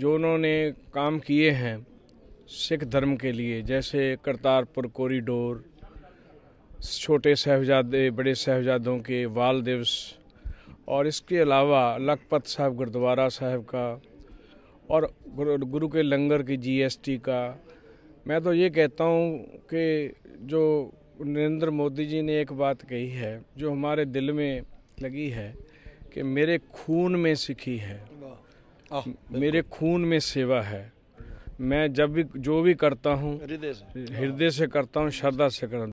जो उन्होंने काम किए हैं सिख धर्म के लिए जैसे करतारपुर कॉरिडोर छोटे साहबजादे बड़े साहबजादों के बाल दिवस और इसके अलावा लखपत साहब गुरुद्वारा साहब का और गुरु के लंगर की जीएसटी का मैं तो ये कहता हूँ कि जो नरेंद्र मोदी जी ने एक बात कही है जो हमारे दिल में लगी है कि मेरे खून में सीखी है Oh, मेरे खून में सेवा है मैं जब भी जो भी करता हूँ हृदय से करता हूँ श्रद्धा से करता हूँ